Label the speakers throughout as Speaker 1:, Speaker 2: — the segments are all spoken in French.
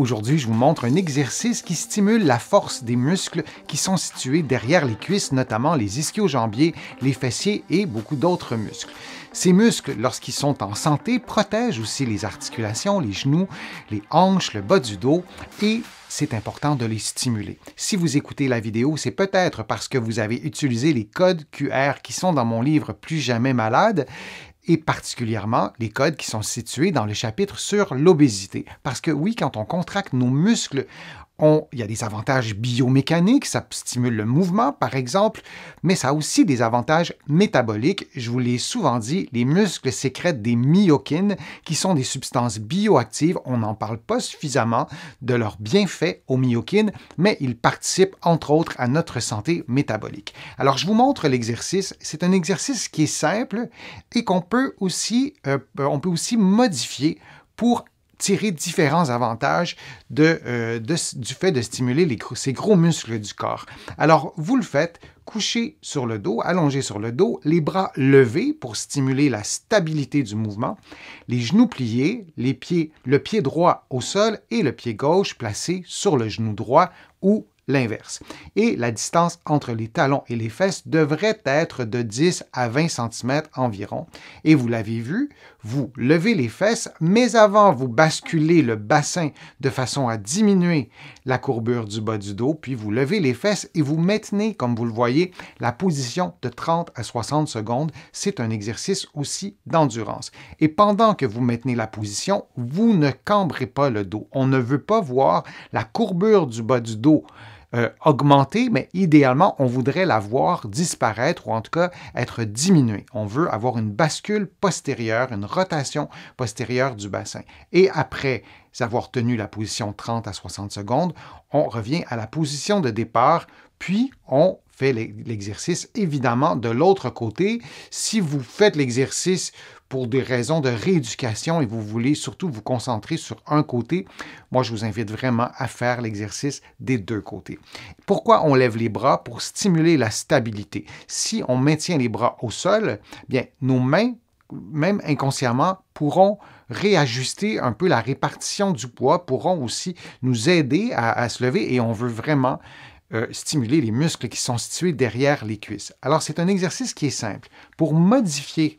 Speaker 1: Aujourd'hui, je vous montre un exercice qui stimule la force des muscles qui sont situés derrière les cuisses, notamment les ischio-jambiers, les fessiers et beaucoup d'autres muscles. Ces muscles, lorsqu'ils sont en santé, protègent aussi les articulations, les genoux, les hanches, le bas du dos et c'est important de les stimuler. Si vous écoutez la vidéo, c'est peut-être parce que vous avez utilisé les codes QR qui sont dans mon livre Plus jamais malade et particulièrement les codes qui sont situés dans le chapitre sur l'obésité. Parce que oui, quand on contracte nos muscles, il y a des avantages biomécaniques, ça stimule le mouvement par exemple, mais ça a aussi des avantages métaboliques. Je vous l'ai souvent dit, les muscles sécrètent des myokines qui sont des substances bioactives. On n'en parle pas suffisamment de leurs bienfaits aux myokines, mais ils participent entre autres à notre santé métabolique. Alors je vous montre l'exercice. C'est un exercice qui est simple et qu'on peut aussi, euh, peut aussi modifier pour tirer différents avantages de, euh, du fait de stimuler les, ces gros muscles du corps. Alors, vous le faites couché sur le dos, allongé sur le dos, les bras levés pour stimuler la stabilité du mouvement, les genoux pliés, les pieds, le pied droit au sol et le pied gauche placé sur le genou droit ou l'inverse. Et la distance entre les talons et les fesses devrait être de 10 à 20 cm environ. Et vous l'avez vu, vous levez les fesses, mais avant vous basculez le bassin de façon à diminuer la courbure du bas du dos, puis vous levez les fesses et vous maintenez, comme vous le voyez, la position de 30 à 60 secondes. C'est un exercice aussi d'endurance. Et pendant que vous maintenez la position, vous ne cambrez pas le dos. On ne veut pas voir la courbure du bas du dos euh, augmenter, mais idéalement, on voudrait la voir disparaître ou en tout cas être diminuée. On veut avoir une bascule postérieure, une rotation postérieure du bassin. Et après avoir tenu la position 30 à 60 secondes, on revient à la position de départ, puis on l'exercice. Évidemment, de l'autre côté, si vous faites l'exercice pour des raisons de rééducation et vous voulez surtout vous concentrer sur un côté, moi je vous invite vraiment à faire l'exercice des deux côtés. Pourquoi on lève les bras Pour stimuler la stabilité. Si on maintient les bras au sol, bien nos mains même inconsciemment, pourront réajuster un peu la répartition du poids, pourront aussi nous aider à, à se lever et on veut vraiment euh, stimuler les muscles qui sont situés derrière les cuisses. Alors, c'est un exercice qui est simple. Pour modifier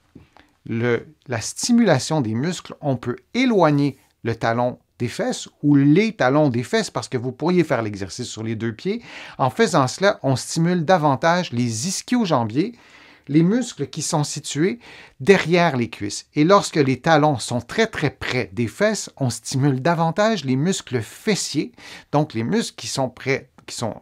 Speaker 1: la stimulation des muscles, on peut éloigner le talon des fesses ou les talons des fesses parce que vous pourriez faire l'exercice sur les deux pieds. En faisant cela, on stimule davantage les ischio-jambiers, les muscles qui sont situés derrière les cuisses. Et lorsque les talons sont très très près des fesses, on stimule davantage les muscles fessiers, donc les muscles qui sont près qui sont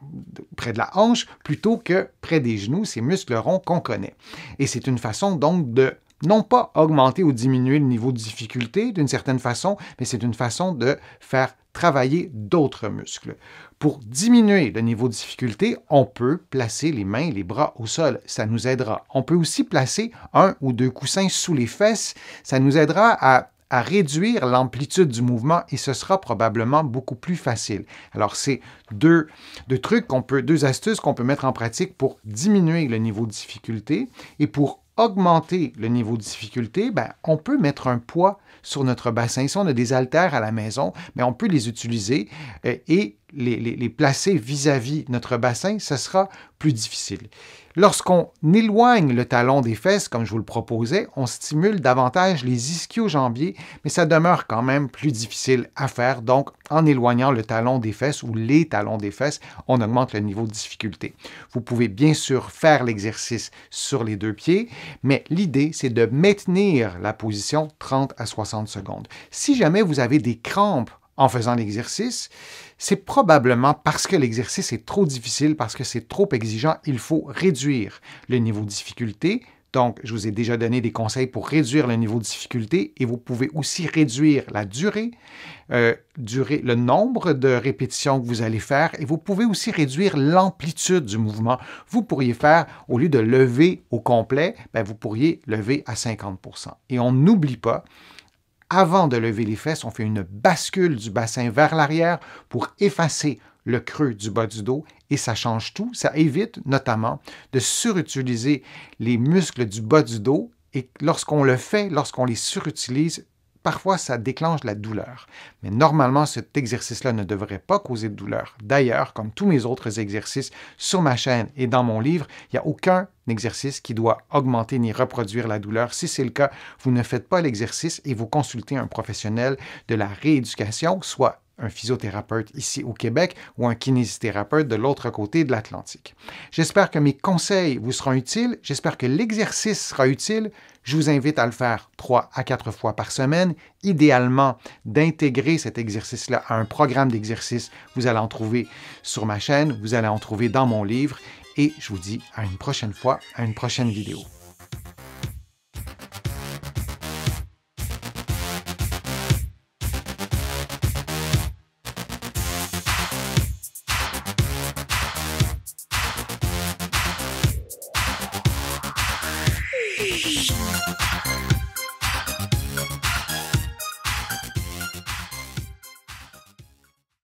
Speaker 1: près de la hanche plutôt que près des genoux, ces muscles ronds qu'on connaît. Et c'est une façon donc de non pas augmenter ou diminuer le niveau de difficulté d'une certaine façon, mais c'est une façon de faire travailler d'autres muscles. Pour diminuer le niveau de difficulté, on peut placer les mains et les bras au sol, ça nous aidera. On peut aussi placer un ou deux coussins sous les fesses, ça nous aidera à à réduire l'amplitude du mouvement et ce sera probablement beaucoup plus facile. Alors, c'est deux, deux trucs qu'on peut, deux astuces qu'on peut mettre en pratique pour diminuer le niveau de difficulté et pour augmenter le niveau de difficulté, ben, on peut mettre un poids sur notre bassin. Si on a des haltères à la maison, mais ben, on peut les utiliser euh, et les, placer vis-à-vis -vis notre bassin. Ce sera plus difficile. Lorsqu'on éloigne le talon des fesses, comme je vous le proposais, on stimule davantage les ischio-jambiers, mais ça demeure quand même plus difficile à faire. Donc, en éloignant le talon des fesses ou les talons des fesses, on augmente le niveau de difficulté. Vous pouvez bien sûr faire l'exercice sur les deux pieds, mais l'idée, c'est de maintenir la position 30 à 60 secondes. Si jamais vous avez des crampes en faisant l'exercice, c'est probablement parce que l'exercice est trop difficile, parce que c'est trop exigeant, il faut réduire le niveau de difficulté. Donc, je vous ai déjà donné des conseils pour réduire le niveau de difficulté et vous pouvez aussi réduire la durée, euh, le nombre de répétitions que vous allez faire et vous pouvez aussi réduire l'amplitude du mouvement. Vous pourriez faire, au lieu de lever au complet, ben, vous pourriez lever à 50 Et on n'oublie pas avant de lever les fesses, on fait une bascule du bassin vers l'arrière pour effacer le creux du bas du dos et ça change tout. Ça évite notamment de surutiliser les muscles du bas du dos et lorsqu'on le fait, lorsqu'on les surutilise, Parfois, ça déclenche la douleur. Mais normalement, cet exercice-là ne devrait pas causer de douleur. D'ailleurs, comme tous mes autres exercices sur ma chaîne et dans mon livre, il n'y a aucun exercice qui doit augmenter ni reproduire la douleur. Si c'est le cas, vous ne faites pas l'exercice et vous consultez un professionnel de la rééducation, soit un physiothérapeute ici au Québec ou un kinésithérapeute de l'autre côté de l'Atlantique. J'espère que mes conseils vous seront utiles, j'espère que l'exercice sera utile. Je vous invite à le faire trois à quatre fois par semaine, idéalement d'intégrer cet exercice-là à un programme d'exercice. Vous allez en trouver sur ma chaîne, vous allez en trouver dans mon livre et je vous dis à une prochaine fois, à une prochaine vidéo. Música